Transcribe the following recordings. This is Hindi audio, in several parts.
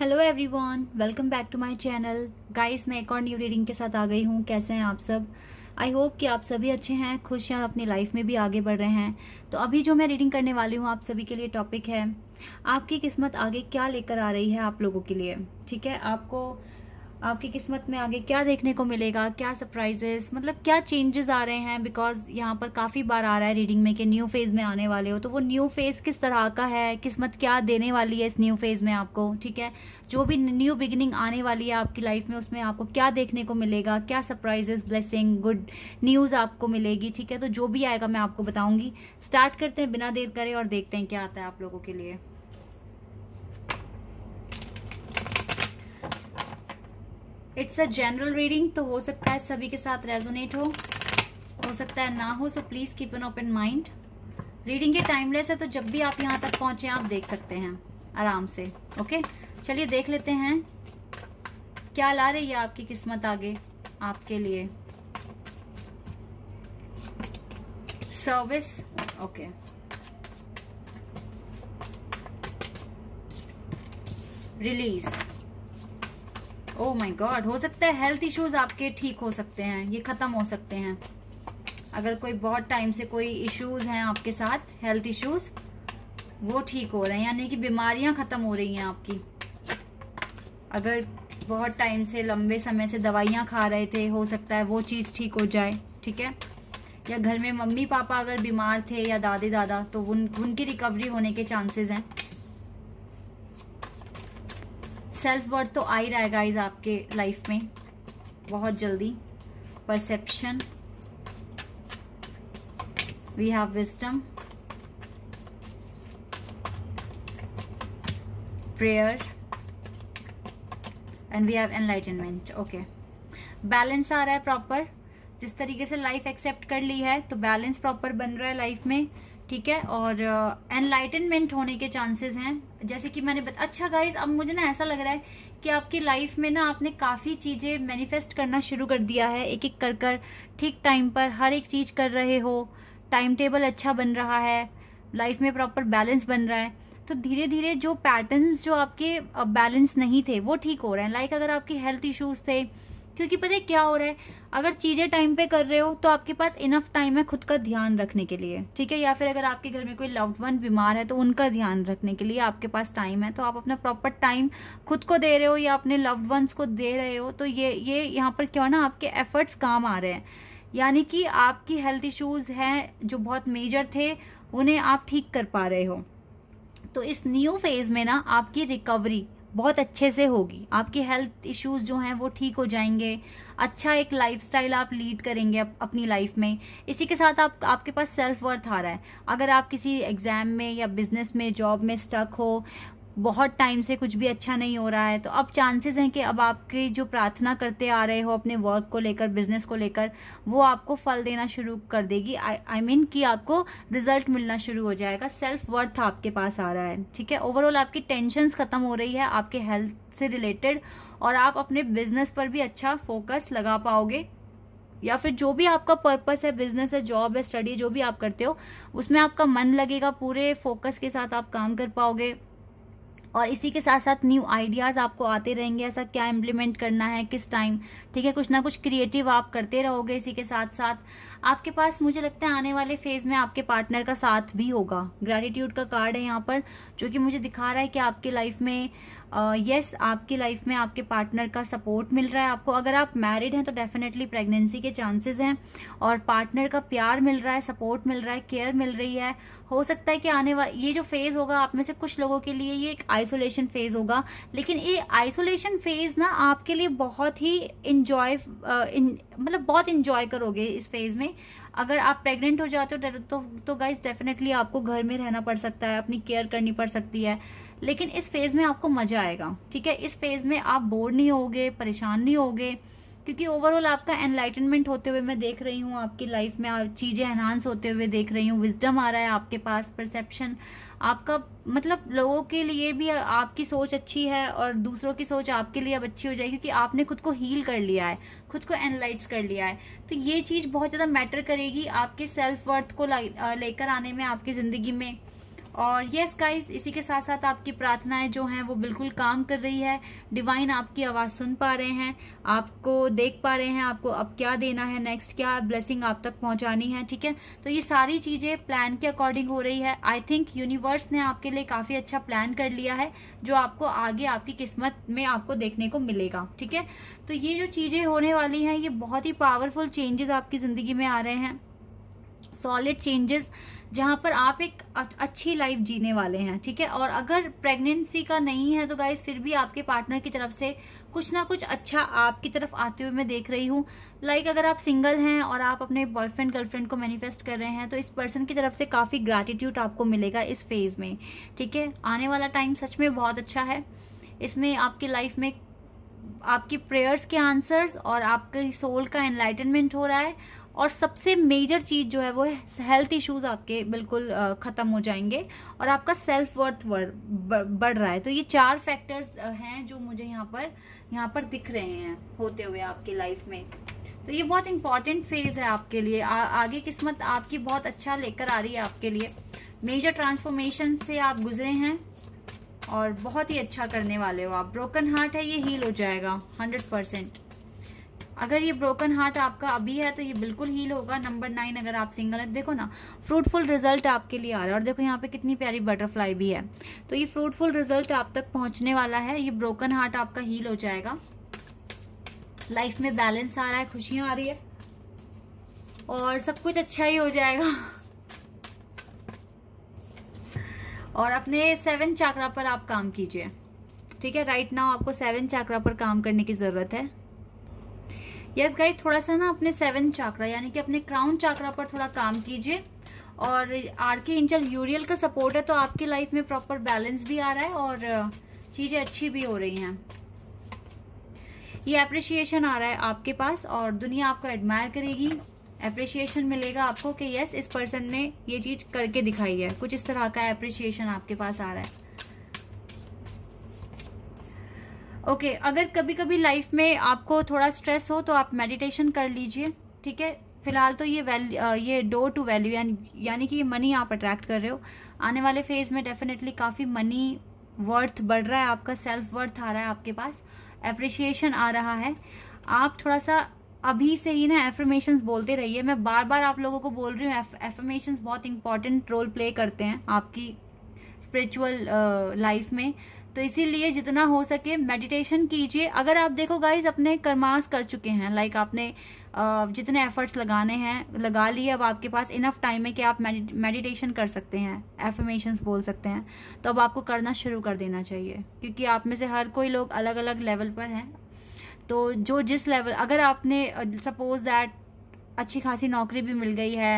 hello everyone welcome back to my channel guys मैं एक और न्यू रीडिंग के साथ आ गई हूँ कैसे हैं आप सब आई होप कि आप सभी अच्छे हैं खुश हैं अपनी लाइफ में भी आगे बढ़ रहे हैं तो अभी जो मैं रीडिंग करने वाली हूँ आप सभी के लिए टॉपिक है आपकी किस्मत आगे क्या लेकर आ रही है आप लोगों के लिए ठीक है आपको आपकी किस्मत में आगे क्या देखने को मिलेगा क्या सरप्राइजेस मतलब क्या चेंजेस आ रहे हैं बिकॉज यहाँ पर काफ़ी बार आ रहा है रीडिंग में कि न्यू फेज़ में आने वाले हो तो वो न्यू फेज़ किस तरह का है किस्मत क्या देने वाली है इस न्यू फेज़ में आपको ठीक है जो भी न्यू बिगिनिंग आने वाली है आपकी लाइफ में उसमें आपको क्या देखने को मिलेगा क्या सरप्राइजेस ब्लेसिंग गुड न्यूज़ आपको मिलेगी ठीक है तो जो भी आएगा मैं आपको बताऊँगी स्टार्ट करते हैं बिना देर करें और देखते हैं क्या आता है आप लोगों के लिए इट्स अ जनरल रीडिंग तो हो सकता है सभी के साथ रेजोनेट हो हो सकता है ना हो so please keep an open mind reading के टाइमलेस है तो जब भी आप यहाँ तक पहुंचे आप देख सकते हैं आराम से ओके चलिए देख लेते हैं क्या ला रही है आपकी किस्मत आगे आपके लिए service okay release oh my God हो सकता है हेल्थ इश्यूज आपके ठीक हो सकते हैं ये खत्म हो सकते हैं अगर कोई बहुत टाइम से कोई इश्यूज हैं आपके साथ हेल्थ इश्यूज वो ठीक हो रहे हैं यानी कि बीमारियां खत्म हो रही हैं आपकी अगर बहुत टाइम से लंबे समय से दवाइयाँ खा रहे थे हो सकता है वो चीज़ ठीक हो जाए ठीक है या घर में मम्मी पापा अगर बीमार थे या दादी दादा तो उन उनकी रिकवरी होने के चांसेस हैं सेल्फ वर्थ तो आ ही रहा है गाइज आपके लाइफ में बहुत जल्दी perception we have wisdom prayer and we have enlightenment okay balance आ रहा है प्रॉपर जिस तरीके से लाइफ एक्सेप्ट कर ली है तो बैलेंस प्रॉपर बन रहा है लाइफ में ठीक है और एनलाइटनमेंट uh, होने के चांसेस हैं जैसे कि मैंने बता अच्छा गाइज अब मुझे ना ऐसा लग रहा है कि आपकी लाइफ में ना आपने काफ़ी चीज़ें मैनिफेस्ट करना शुरू कर दिया है एक एक कर कर ठीक टाइम पर हर एक चीज़ कर रहे हो टाइम टेबल अच्छा बन रहा है लाइफ में प्रॉपर बैलेंस बन रहा है तो धीरे धीरे जो पैटर्न्स जो आपके बैलेंस uh, नहीं थे वो ठीक हो रहे हैं लाइक अगर आपके हेल्थ इश्यूज थे क्योंकि पता है क्या हो रहा है अगर चीज़ें टाइम पे कर रहे हो तो आपके पास इनफ टाइम है खुद का ध्यान रखने के लिए ठीक है या फिर अगर आपके घर में कोई लव्ड वन बीमार है तो उनका ध्यान रखने के लिए आपके पास टाइम है तो आप अपना प्रॉपर टाइम खुद को दे रहे हो या अपने लव्ड वंस को दे रहे हो तो ये ये यहाँ पर क्यों ना आपके एफर्ट्स काम आ रहे हैं यानी कि आपकी हेल्थ इश्यूज़ हैं जो बहुत मेजर थे उन्हें आप ठीक कर पा रहे हो तो इस न्यू फेज़ में ना आपकी रिकवरी बहुत अच्छे से होगी आपकी हेल्थ इश्यूज जो हैं वो ठीक हो जाएंगे अच्छा एक लाइफस्टाइल आप लीड करेंगे अप, अपनी लाइफ में इसी के साथ आप आपके पास सेल्फ वर्थ आ रहा है अगर आप किसी एग्ज़ाम में या बिजनेस में जॉब में स्टक हो बहुत टाइम से कुछ भी अच्छा नहीं हो रहा है तो अब चांसेस हैं कि अब आपकी जो प्रार्थना करते आ रहे हो अपने वर्क को लेकर बिजनेस को लेकर वो आपको फल देना शुरू कर देगी आई मीन कि आपको रिजल्ट मिलना शुरू हो जाएगा सेल्फ वर्थ आपके पास आ रहा है ठीक है ओवरऑल आपकी टेंशनस ख़त्म हो रही है आपके हेल्थ से रिलेटेड और आप अपने बिजनेस पर भी अच्छा फोकस लगा पाओगे या फिर जो भी आपका पर्पस है बिजनेस है जॉब है स्टडी जो भी आप करते हो उसमें आपका मन लगेगा पूरे फोकस के साथ आप काम कर पाओगे और इसी के साथ साथ न्यू आइडियाज़ आपको आते रहेंगे ऐसा क्या इम्प्लीमेंट करना है किस टाइम ठीक है कुछ ना कुछ क्रिएटिव आप करते रहोगे इसी के साथ साथ आपके पास मुझे लगता है आने वाले फेज में आपके पार्टनर का साथ भी होगा ग्रेटिट्यूड का कार्ड है यहाँ पर जो कि मुझे दिखा रहा है कि आपके लाइफ में यस yes, आपकी लाइफ में आपके पार्टनर का सपोर्ट मिल रहा है आपको अगर आप मैरिड हैं तो डेफिनेटली प्रेगनेंसी के चांसेस हैं और पार्टनर का प्यार मिल रहा है सपोर्ट मिल रहा है केयर मिल रही है हो सकता है कि आने वाला ये जो फेज़ होगा आप में से कुछ लोगों के लिए ये एक आइसोलेशन फेज़ होगा लेकिन ये आइसोलेशन फेज़ ना आपके लिए बहुत ही इन्जॉय मतलब बहुत इन्जॉय करोगे इस फेज़ में अगर आप प्रेग्नेंट हो जाते हो तो, तो गाइज डेफिनेटली आपको घर में रहना पड़ सकता है अपनी केयर करनी पड़ सकती है लेकिन इस फेज़ में आपको मज़ा आएगा ठीक है इस फेज़ में आप बोर नहीं होगे परेशान नहीं होगे क्योंकि ओवरऑल आपका एनलाइटनमेंट होते हुए मैं देख रही हूँ आपकी लाइफ में चीज़ें एनहांस होते हुए देख रही हूँ विजडम आ रहा है आपके पास परसेप्शन आपका मतलब लोगों के लिए भी आपकी सोच अच्छी है और दूसरों की सोच आपके लिए अब अच्छी हो जाएगी क्योंकि आपने खुद को हील कर लिया है खुद को एनालाइज कर लिया है तो ये चीज़ बहुत ज़्यादा मैटर करेगी आपके सेल्फ वर्थ को लेकर आने में आपकी ज़िंदगी में और यस गाइस इसी के साथ साथ आपकी प्रार्थनाएं जो हैं वो बिल्कुल काम कर रही है डिवाइन आपकी आवाज़ सुन पा रहे हैं आपको देख पा रहे हैं आपको अब क्या देना है नेक्स्ट क्या ब्लेसिंग आप तक पहुंचानी है ठीक है तो ये सारी चीज़ें प्लान के अकॉर्डिंग हो रही है आई थिंक यूनिवर्स ने आपके लिए काफ़ी अच्छा प्लान कर लिया है जो आपको आगे आपकी किस्मत में आपको देखने को मिलेगा ठीक है तो ये जो चीज़ें होने वाली हैं ये बहुत ही पावरफुल चेंजेस आपकी ज़िंदगी में आ रहे हैं सॉलिड चेंजेस जहाँ पर आप एक अच्छी लाइफ जीने वाले हैं ठीक है और अगर प्रेगनेंसी का नहीं है तो गाइज फिर भी आपके पार्टनर की तरफ से कुछ ना कुछ अच्छा आपकी तरफ आते हुए मैं देख रही हूँ लाइक like अगर आप सिंगल हैं और आप अपने बॉयफ्रेंड गर्लफ्रेंड को मैनिफेस्ट कर रहे हैं तो इस पर्सन की तरफ से काफ़ी ग्रैटिट्यूड आपको मिलेगा इस फेज़ में ठीक है आने वाला टाइम सच में बहुत अच्छा है इसमें आपकी लाइफ में आपकी प्रेयर्स के आंसर्स और आपके सोल का एनलाइटनमेंट हो रहा है और सबसे मेजर चीज़ जो है वो हेल्थ इश्यूज आपके बिल्कुल ख़त्म हो जाएंगे और आपका सेल्फ वर्थ बढ़ रहा है तो ये चार फैक्टर्स हैं जो मुझे यहाँ पर यहाँ पर दिख रहे हैं होते हुए आपकी लाइफ में तो ये बहुत इंपॉर्टेंट फेज है आपके लिए आ, आगे किस्मत आपकी बहुत अच्छा लेकर आ रही है आपके लिए मेजर ट्रांसफॉर्मेशन से आप गुजरे हैं और बहुत ही अच्छा करने वाले हो आप ब्रोकन हार्ट है ये हील हो जाएगा हंड्रेड परसेंट अगर ये ब्रोकन हार्ट आपका अभी है तो ये बिल्कुल हील होगा नंबर नाइन अगर आप सिंगल है देखो ना फ्रूटफुल रिजल्ट आपके लिए आ रहा है और देखो यहाँ पे कितनी प्यारी बटरफ्लाई भी है तो ये फ्रूटफुल रिजल्ट आप तक पहुंचने वाला है ये ब्रोकन हार्ट आपका हील हो जाएगा लाइफ में बैलेंस आ रहा है खुशियां आ रही है और सब कुछ अच्छा ही हो जाएगा और अपने सेवन चाकरा पर आप काम कीजिए ठीक है राइट नाउ आपको सेवन चाकरा पर काम करने की ज़रूरत है यस yes गाइज थोड़ा सा ना अपने सेवन चाक्रा यानी कि अपने क्राउन चाक्रा पर थोड़ा काम कीजिए और आर के इंजल यूरियल का सपोर्ट है तो आपकी लाइफ में प्रॉपर बैलेंस भी आ रहा है और चीज़ें अच्छी भी हो रही हैं ये अप्रिशिएशन आ रहा है आपके पास और दुनिया आपको एडमायर करेगी अप्रिशिएशन मिलेगा आपको कि यस इस पर्सन ने ये चीज़ करके दिखाई है कुछ इस तरह का अप्रिशिएशन आपके पास आ रहा है ओके okay, अगर कभी कभी लाइफ में आपको थोड़ा स्ट्रेस हो तो आप मेडिटेशन कर लीजिए ठीक है फिलहाल तो ये वैल ये डोर टू वैल्यू यानी यानी कि ये मनी आप अट्रैक्ट कर रहे हो आने वाले फेज में डेफिनेटली काफ़ी मनी वर्थ बढ़ रहा है आपका सेल्फ वर्थ आ रहा है आपके पास अप्रिशिएशन आ रहा है आप थोड़ा सा अभी से ही ना एफर्मेशन बोलते रहिए मैं बार बार आप लोगों को बोल रही हूँ एफर्मेशन बहुत इंपॉर्टेंट रोल प्ले करते हैं आपकी स्पिरिचुअल लाइफ uh, में तो इसीलिए जितना हो सके मेडिटेशन कीजिए अगर आप देखो गाइज अपने कर्मास कर चुके हैं लाइक आपने जितने एफर्ट्स लगाने हैं लगा लिए अब आपके पास इनफ टाइम है कि आप मेडिटेशन कर सकते हैं एफर्मेशन बोल सकते हैं तो अब आपको करना शुरू कर देना चाहिए क्योंकि आप में से हर कोई लोग अलग अलग लेवल पर हैं तो जो जिस लेवल अगर आपने सपोज दैट अच्छी खासी नौकरी भी मिल गई है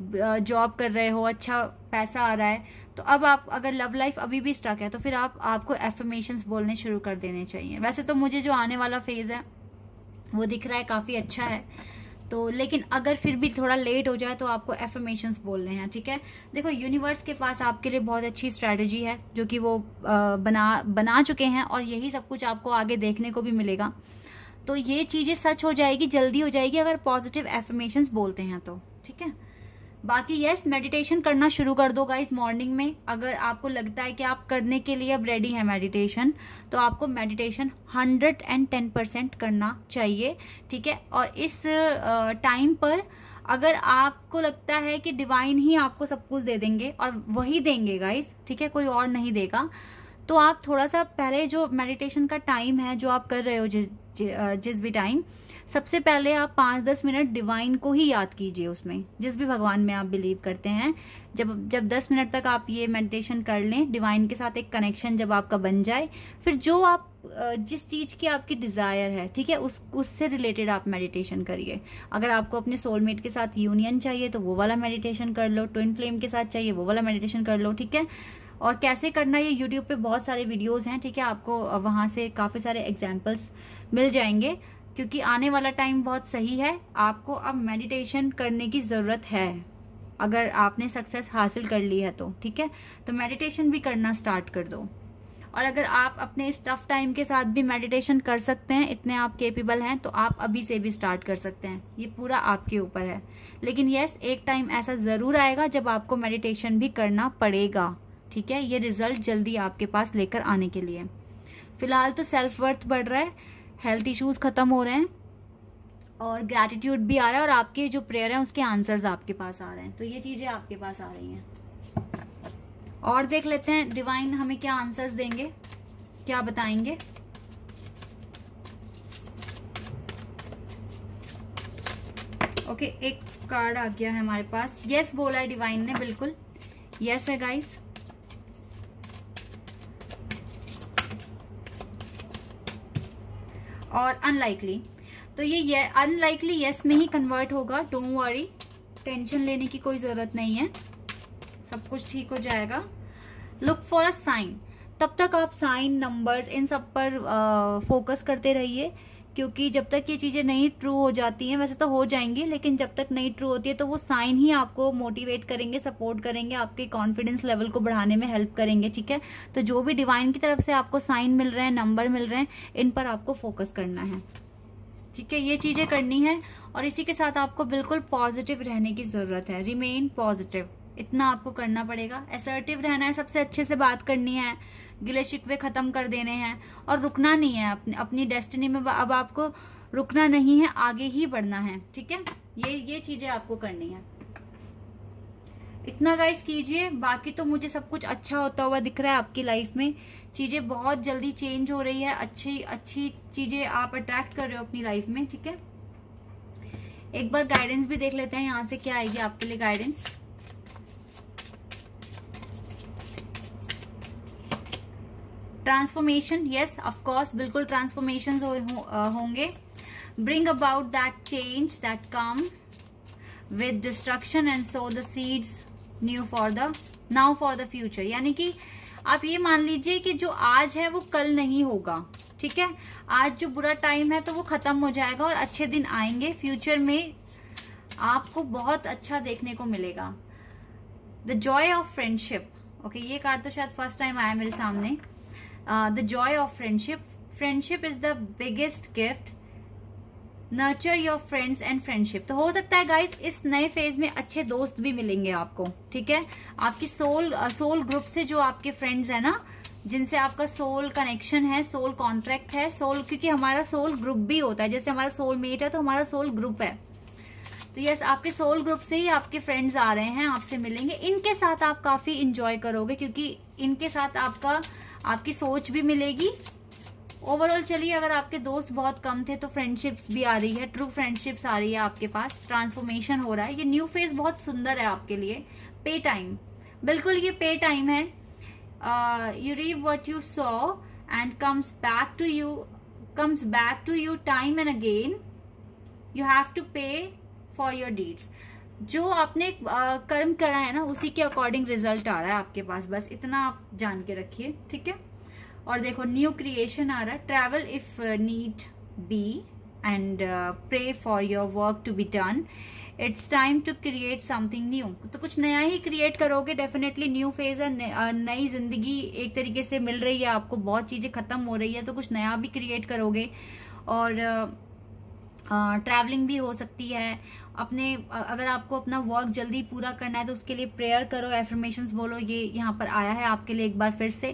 जॉब कर रहे हो अच्छा पैसा आ रहा है तो अब आप अगर लव लाइफ अभी भी स्टक है तो फिर आप आपको एफर्मेशन बोलने शुरू कर देने चाहिए वैसे तो मुझे जो आने वाला फेज़ है वो दिख रहा है काफ़ी अच्छा है तो लेकिन अगर फिर भी थोड़ा लेट हो जाए तो आपको एफर्मेशन बोलने हैं ठीक है देखो यूनिवर्स के पास आपके लिए बहुत अच्छी स्ट्रेटेजी है जो कि वो बना बना चुके हैं और यही सब कुछ आपको आगे देखने को भी मिलेगा तो ये चीज़ें सच हो जाएगी जल्दी हो जाएगी अगर पॉजिटिव एफर्मेशन बोलते हैं तो ठीक है बाकी यस मेडिटेशन करना शुरू कर दो गाइज मॉर्निंग में अगर आपको लगता है कि आप करने के लिए अब रेडी है मेडिटेशन तो आपको meditation hundred and ten percent करना चाहिए ठीक है और इस टाइम पर अगर आपको लगता है कि डिवाइन ही आपको सब कुछ दे देंगे और वही देंगे गाइज ठीक है कोई और नहीं देगा तो आप थोड़ा सा पहले जो मेडिटेशन का टाइम है जो आप कर रहे हो जिस जिस भी टाइम सबसे पहले आप पाँच दस मिनट डिवाइन को ही याद कीजिए उसमें जिस भी भगवान में आप बिलीव करते हैं जब जब दस मिनट तक आप ये मेडिटेशन कर लें डिवाइन के साथ एक कनेक्शन जब आपका बन जाए फिर जो आप जिस चीज़ की आपकी डिज़ायर है ठीक है उस उससे रिलेटेड आप मेडिटेशन करिए अगर आपको अपने सोलमेट के साथ यूनियन चाहिए तो वो वाला मेडिटेशन कर लो ट्विन फ्लेम के साथ चाहिए वो वाला मेडिटेशन कर लो ठीक है और कैसे करना ये यूट्यूब पे बहुत सारे वीडियोस हैं ठीक है आपको वहाँ से काफ़ी सारे एग्जाम्पल्स मिल जाएंगे क्योंकि आने वाला टाइम बहुत सही है आपको अब मेडिटेशन करने की ज़रूरत है अगर आपने सक्सेस हासिल कर ली है तो ठीक है तो मेडिटेशन भी करना स्टार्ट कर दो और अगर आप अपने इस टफ टाइम के साथ भी मेडिटेशन कर सकते हैं इतने आप केपेबल हैं तो आप अभी से भी स्टार्ट कर सकते हैं ये पूरा आपके ऊपर है लेकिन यस एक टाइम ऐसा ज़रूर आएगा जब आपको मेडिटेशन भी करना पड़ेगा ठीक है ये रिजल्ट जल्दी आपके पास लेकर आने के लिए फिलहाल तो सेल्फ वर्थ बढ़ रहा है हेल्थ इश्यूज़ ख़त्म हो रहे हैं और ग्रैटिट्यूड भी आ रहा है और आपके जो प्रेयर हैं उसके आंसर्स आपके पास आ रहे हैं तो ये चीज़ें आपके पास आ रही हैं और देख लेते हैं डिवाइन हमें क्या आंसर्स देंगे क्या बताएंगे ओके okay, एक कार्ड आ गया है हमारे पास यस yes बोला है डिवाइन ने बिल्कुल यस yes है गाइस और अनलाइकली तो ये अनलाइकली येस में ही कन्वर्ट होगा डोंट वरी टेंशन लेने की कोई ज़रूरत नहीं है सब कुछ ठीक हो जाएगा लुक फॉर अ साइन तब तक आप साइन नंबर्स इन सब पर फोकस करते रहिए क्योंकि जब तक ये चीज़ें नहीं ट्रू हो जाती हैं वैसे तो हो जाएंगी लेकिन जब तक नहीं ट्रू होती है तो वो साइन ही आपको मोटिवेट करेंगे सपोर्ट करेंगे आपके कॉन्फिडेंस लेवल को बढ़ाने में हेल्प करेंगे ठीक है तो जो भी डिवाइन की तरफ से आपको साइन मिल रहे हैं नंबर मिल रहे हैं इन पर आपको फोकस करना है ठीक है ये चीज़ें करनी है और इसी के साथ आपको बिल्कुल पॉजिटिव रहने की ज़रूरत है रिमेन पॉजिटिव इतना आपको करना पड़ेगा एसर्टिव रहना है सबसे अच्छे से बात करनी है गिले शिकवे ख़त्म कर देने हैं और रुकना नहीं है अपने अपनी डेस्टिनी में अब आपको रुकना नहीं है आगे ही बढ़ना है ठीक है ये ये चीज़ें आपको करनी है इतना गाइस कीजिए बाकी तो मुझे सब कुछ अच्छा होता हुआ दिख रहा है आपकी लाइफ में चीज़ें बहुत जल्दी चेंज हो रही है अच्छी अच्छी चीज़ें आप अट्रैक्ट कर रहे हो अपनी लाइफ में ठीक है एक बार गाइडेंस भी देख लेते हैं यहाँ से क्या आएगी आपके लिए गाइडेंस ट्रांसफॉर्मेशन यस ऑफकोर्स बिल्कुल ट्रांसफॉर्मेशन हो, हो, होंगे bring about that change that come with destruction and so the seeds new for the now for the future यानी कि आप ये मान लीजिए कि जो आज है वो कल नहीं होगा ठीक है आज जो बुरा टाइम है तो वो खत्म हो जाएगा और अच्छे दिन आएंगे फ्यूचर में आपको बहुत अच्छा देखने को मिलेगा the joy of friendship okay ये कार्ड तो शायद फर्स्ट टाइम आया मेरे सामने the joy of friendship friendship is the biggest gift nurture your friends and friendship तो हो सकता है गाइज इस नए फेज में अच्छे दोस्त भी मिलेंगे आपको ठीक है आपकी सोल सोल ग्रुप से जो आपके फ्रेंड्स है ना जिनसे आपका सोल कनेक्शन है सोल कॉन्ट्रैक्ट है सोल क्योंकि हमारा सोल ग्रुप भी होता है जैसे हमारा सोल मेट है तो हमारा सोल ग्रुप है तो यस आपके सोल ग्रुप से ही आपके फ्रेंड्स आ रहे हैं आपसे मिलेंगे इनके साथ आप काफ़ी इंजॉय करोगे क्योंकि इनके साथ आपका आपकी सोच भी मिलेगी ओवरऑल चलिए अगर आपके दोस्त बहुत कम थे तो फ्रेंडशिप्स भी आ रही है ट्रू फ्रेंडशिप्स आ रही है आपके पास ट्रांसफॉर्मेशन हो रहा है ये न्यू फेज बहुत सुंदर है आपके लिए पे टाइम बिल्कुल ये पे टाइम है you reap what you sow and comes back to you comes back to you time and again you have to pay for your deeds जो आपने कर्म करा है ना उसी के अकॉर्डिंग रिजल्ट आ रहा है आपके पास बस इतना आप जान के रखिए ठीक है और देखो न्यू क्रिएशन आ रहा है travel if need be and pray for your work to be done it's time to create something new तो कुछ नया ही क्रिएट करोगे डेफिनेटली न्यू फेज है नई जिंदगी एक तरीके से मिल रही है आपको बहुत चीज़ें खत्म हो रही है तो कुछ नया भी क्रिएट करोगे और ट्रैवलिंग uh, भी हो सकती है अपने अगर आपको अपना वर्क जल्दी पूरा करना है तो उसके लिए प्रेयर करो एफर्मेशन बोलो ये यहाँ पर आया है आपके लिए एक बार फिर से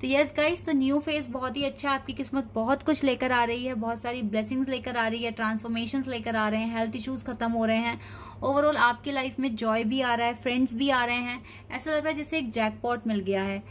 तो यस गाइस तो न्यू फेज बहुत ही अच्छा है आपकी किस्मत बहुत कुछ लेकर आ रही है बहुत सारी ब्लेसिंग्स लेकर आ रही है ट्रांसफॉर्मेशन लेकर आ रहे हैं हेल्थ इश्यूज़ खत्म हो रहे हैं ओवरऑल आपकी लाइफ में जॉय भी आ रहा है फ्रेंड्स भी आ रहे हैं ऐसा लग रहा है जैसे एक जैकपॉट मिल गया है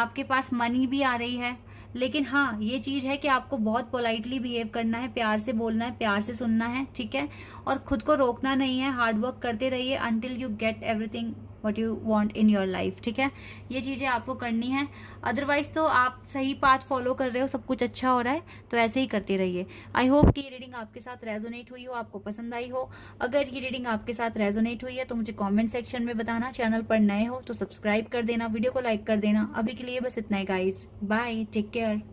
आपके पास मनी भी आ रही है लेकिन हाँ ये चीज़ है कि आपको बहुत पोलाइटली बिहेव करना है प्यार से बोलना है प्यार से सुनना है ठीक है और खुद को रोकना नहीं है हार्डवर्क करते रहिए until you get everything what you want in your life ठीक है ये चीज़ें आपको करनी है अदरवाइज तो आप सही पाथ फॉलो कर रहे हो सब कुछ अच्छा हो रहा है तो ऐसे ही करते रहिए आई होप कि ये रीडिंग आपके साथ रेजोनेट हुई हो आपको पसंद आई हो अगर ये रीडिंग आपके साथ रेजोनेट हुई है तो मुझे कॉमेंट सेक्शन में बताना चैनल पर नए हो तो सब्सक्राइब कर देना वीडियो को लाइक कर देना अभी के लिए बस इतना ही गाइज बाय टेक केयर